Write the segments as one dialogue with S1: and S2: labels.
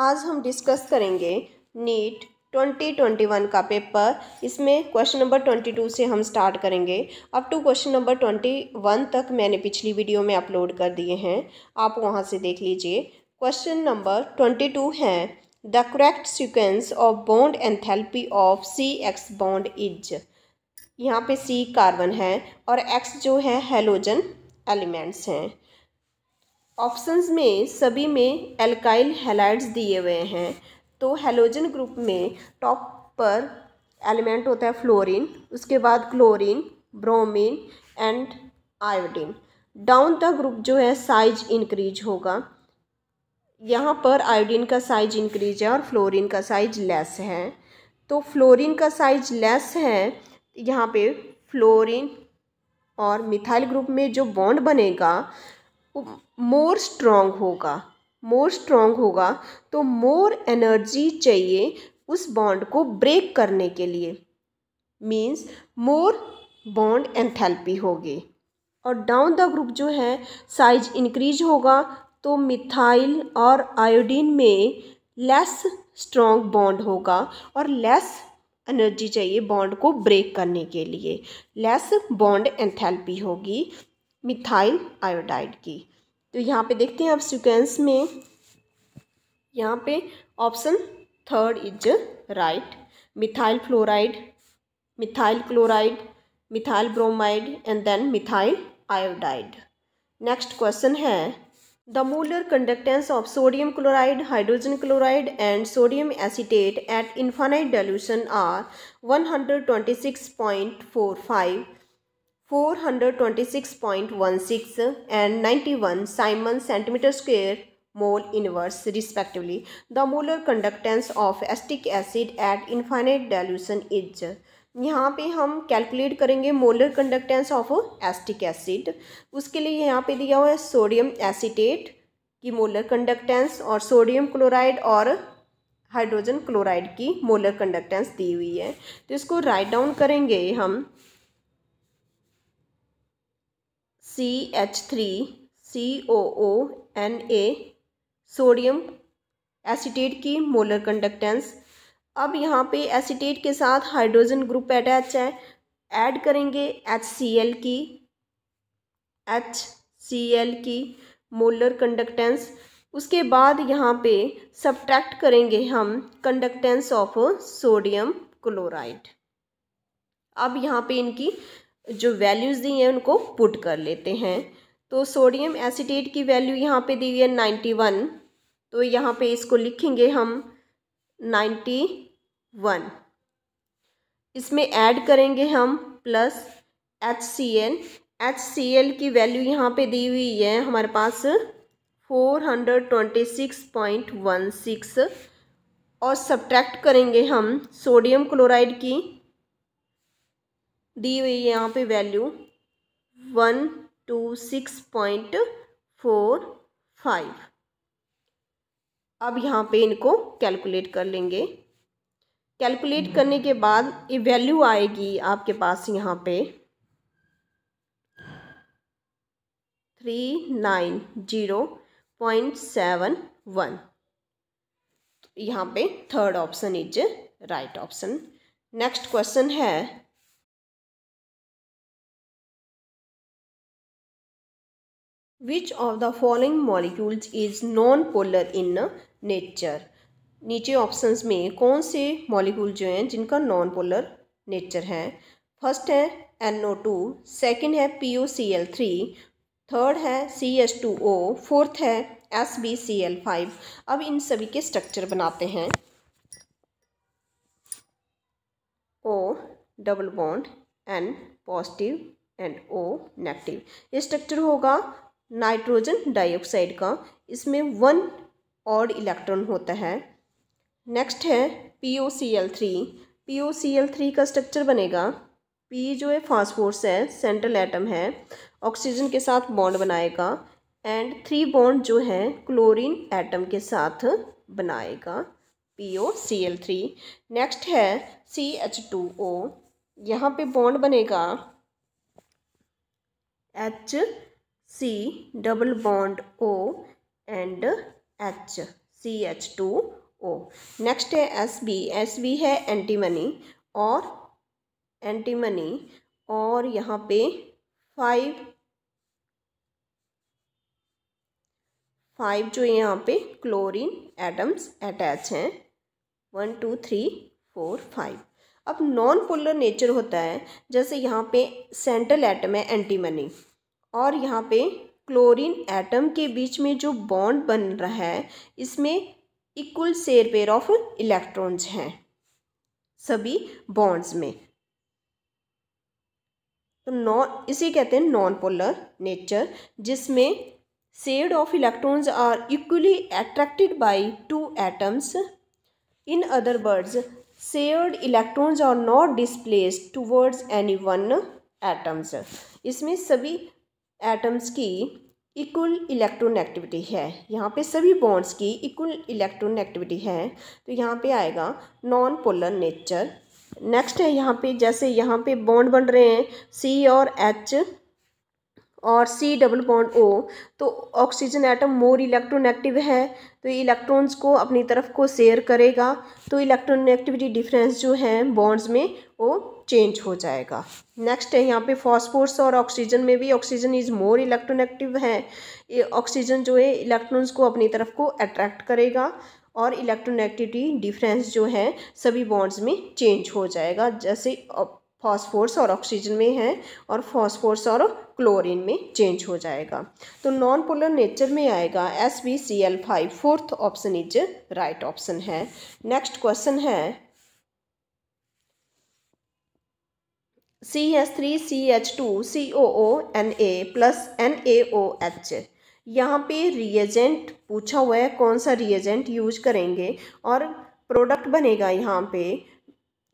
S1: आज हम डिस्कस करेंगे नीट 2021 का पेपर इसमें क्वेश्चन नंबर 22 से हम स्टार्ट करेंगे अप टू क्वेश्चन नंबर 21 तक मैंने पिछली वीडियो में अपलोड कर दिए हैं आप वहां से देख लीजिए क्वेश्चन नंबर 22 है the correct sequence of bond enthalpy of C X bond is यहाँ पे सी कार्बन है और एक्स जो है हेलोजन एलिमेंट्स हैं ऑप्शंस में सभी में एल्काइल हेलाइड्स दिए हुए हैं तो हेलोजन ग्रुप में टॉप पर एलिमेंट होता है फ्लोरीन उसके बाद chlorine bromine and iodine down the group जो है साइज इंक्रीज होगा यहाँ पर आयोडीन का साइज इंक्रीज है और फ्लोरीन का साइज लेस है तो फ्लोरीन का साइज लेस है यहाँ पे फ्लोरीन और मिथाइल ग्रुप में जो बॉन्ड बनेगा मोर स्ट्रॉन्ग होगा मोर स्ट्रॉन्ग होगा तो मोर एनर्जी चाहिए उस बॉन्ड को ब्रेक करने के लिए मीन्स मोर बॉन्ड एंथैल्पी होगी और डाउन द ग्रुप जो है साइज इंक्रीज होगा तो मिथाइल और आयोडीन में लेस स्ट्रॉन्ग बॉन्ड होगा और लेस एनर्जी चाहिए बॉन्ड को ब्रेक करने के लिए लेस बॉन्ड एंथैल्पी होगी मिथाइल आयोडाइड की तो यहाँ पे देखते हैं आप सिक्वेंस में यहाँ पे option third is right methyl fluoride methyl chloride methyl bromide and then methyl iodide next question है the molar conductance of sodium chloride hydrogen chloride and sodium acetate at infinite dilution are one hundred twenty six point four five 426.16 and 91 Simon centimeter square mole inverse respectively. The molar conductance of acetic acid at infinite dilution is यहाँ पे हम calculate करेंगे molar conductance of acetic acid उसके लिए यहाँ पे दिया हुआ है सोडियम एसिटेट की मोलर कंडक्टेंस और सोडियम क्लोराइड और हाइड्रोजन क्लोराइड की मोलर कंडक्टेंस दी हुई है तो इसको राइट डाउन करेंगे हम C H three C O O N A sodium acetate की मोलर कंडक्टेंस अब यहाँ पे एसीटेट के साथ हाइड्रोजन ग्रुप अटैच है ऐड करेंगे एच सी एल की एच सी एल की मोलर कंडक्टेंस उसके बाद यहाँ पे सब्ट्रैक्ट करेंगे हम कंडक्टेंस ऑफ सोडियम क्लोराइड अब यहाँ पे इनकी जो वैल्यूज़ दी हैं उनको पुट कर लेते हैं तो सोडियम एसिडेट की वैल्यू यहाँ पे दी हुई है नाइन्टी वन तो यहाँ पे इसको लिखेंगे हम नाइन्टी वन इसमें ऐड करेंगे हम plus H C L H C L की वैल्यू यहाँ पे दी हुई है हमारे पास four hundred twenty six point one six और सब्ट्रैक्ट करेंगे हम सोडियम क्लोराइड की दी हुई यहाँ पे value one two six point four five अब यहाँ पे इनको कैलकुलेट कर लेंगे कैलकुलेट करने के बाद ये वैल्यू आएगी आपके पास यहाँ पे three nine zero point seven one यहाँ पे third option is right option next question है which of the following molecules is non polar in nature नीचे ऑप्शंस में कौन से मॉलिक्यूल जो हैं जिनका नॉन पोलर नेचर है फर्स्ट है एन ओ टू सेकेंड है P O C L three third है C S two O fourth है S B C L five अब इन सभी के स्ट्रक्चर बनाते हैं O double bond N positive and O negative ये स्ट्रक्चर होगा नाइट्रोजन डाइऑक्साइड का इसमें वन और इलेक्ट्रॉन होता है नेक्स्ट है P O C L three P O C L three का स्ट्रक्चर बनेगा पी जो है फास्फोर्स है सेंट्रल एटम है ऑक्सीजन के साथ बॉन्ड बनाएगा एंड थ्री बॉन्ड जो है क्लोरीन एटम के साथ बनाएगा P O C L three next है सी एच टू ओ यहाँ पे बॉन्ड बनेगा H C double bond O and H C H two O next है एस बी एस बी है एंटीमनी और एंटीमनी और यहाँ पे फाइव फाइव जो यहाँ पे क्लोरीन एटम्स अटैच हैं one two three four five अब नॉन पोलर नेचर होता है जैसे यहाँ पे सेंट्रल एटम है एंटीमनी और यहाँ पे क्लोरीन एटम के बीच में जो बॉन्ड बन रहा है इसमें equal share pair of electrons हैं सभी बॉन्ड्स में तो नॉन इसे कहते हैं नॉन पोलर नेचर जिसमें shared of electrons are equally attracted by two atoms in other words shared electrons are not displace towards any one atoms इसमें सभी एटम्स की इक्वल इलेक्ट्रॉन एक्टिविटी है यहाँ पे सभी बॉन्ड्स की इक्वल इलेक्ट्रॉन एक्टिविटी है तो यहाँ पे आएगा नॉन पोलर नेचर नेक्स्ट है यहाँ पे जैसे यहाँ पे बॉन्ड बन रहे हैं सी और एच और सी डबल बॉन्ड ओ तो ऑक्सीजन एटम मोर इलेक्ट्रोनेगेटिव है तो इलेक्ट्रॉन्स को अपनी तरफ को शेयर करेगा तो इलेक्ट्रोनेगेटिविटी डिफरेंस जो है बॉन्ड्स में वो चेंज हो जाएगा नेक्स्ट है यहाँ पे फॉस्फोर्स और ऑक्सीजन में भी ऑक्सीजन इज मोर इलेक्ट्रोनेगेटिव है ये ऑक्सीजन जो है इलेक्ट्रॉन्स को अपनी तरफ को अट्रैक्ट करेगा और इलेक्ट्रोनेगेटिविटी डिफरेंस जो है सभी बॉन्ड्स में चेंज हो जाएगा जैसे फॉस्फोर्स और ऑक्सीजन में है और फॉस्फोर्स और क्लोरीन में चेंज हो जाएगा तो नॉन पोलर नेचर में आएगा S B C L five fourth option is right option है नेक्स्ट क्वेश्चन है C S three C H two C O O N A plus N A O H यहाँ पे reagent पूछा हुआ है कौन सा रिएजेंट यूज करेंगे और प्रोडक्ट बनेगा यहाँ पे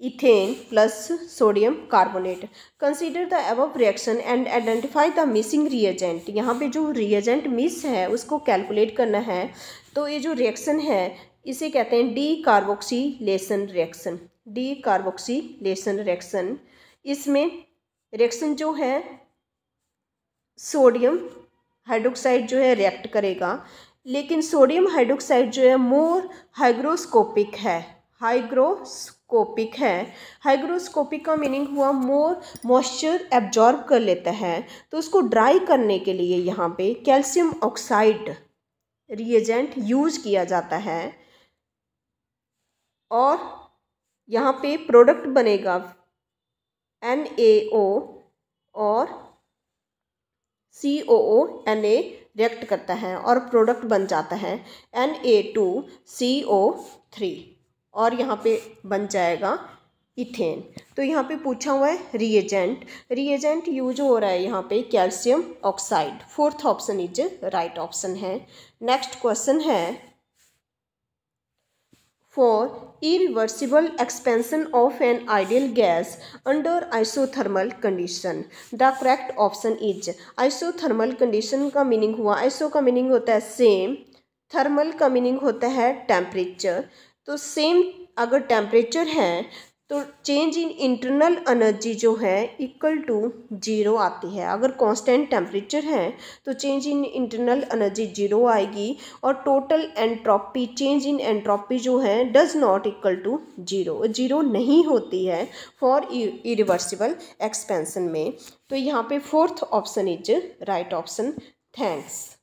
S1: ethane plus sodium carbonate consider the above reaction and identify the missing reagent यहाँ पे जो reagent miss है उसको calculate करना है तो ये जो reaction है इसे कहते हैं डी लेसन रिएक्शन डी लेसन रिएक्शन इसमें रिएक्शन जो है सोडियम हाइड्रोक्साइड जो है रिएक्ट करेगा लेकिन सोडियम हाइड्रोक्साइड जो है मोर हाइग्रोस्कोपिक है हाइग्रोस्कोपिक है हाइग्रोस्कोपिक का मीनिंग हुआ मोर मॉइस्चर एब्जॉर्ब कर लेता है तो उसको ड्राई करने के लिए यहाँ पे कैल्शियम ऑक्साइड रिएजेंट यूज किया जाता है और यहाँ पे प्रोडक्ट बनेगा एन ए ओ और सी ओ ओ एन ए रिएक्ट करता है और प्रोडक्ट बन जाता है N A two C O three और यहाँ पे बन जाएगा इथेन तो यहाँ पे पूछा हुआ है रिएजेंट रिएजेंट यूज हो रहा है यहाँ पे calcium oxide fourth option is right option है नेक्स्ट क्वेश्चन है for irreversible expansion of an ideal gas under isothermal condition the correct option is isothermal condition का मीनिंग हुआ आइसो का मीनिंग होता है सेम थर्मल का मीनिंग होता है टेम्परेचर तो सेम अगर टेम्परेचर है तो चेंज इन इंटरनल एनर्जी जो है इक्वल टू जीरो आती है अगर कांस्टेंट टेम्परेचर है तो change in internal energy zero आएगी और total entropy change in entropy जो है does not equal to zero zero नहीं होती है फॉर इरिवर्सिबल एक्सपेंसन में तो यहाँ पे fourth option is right option thanks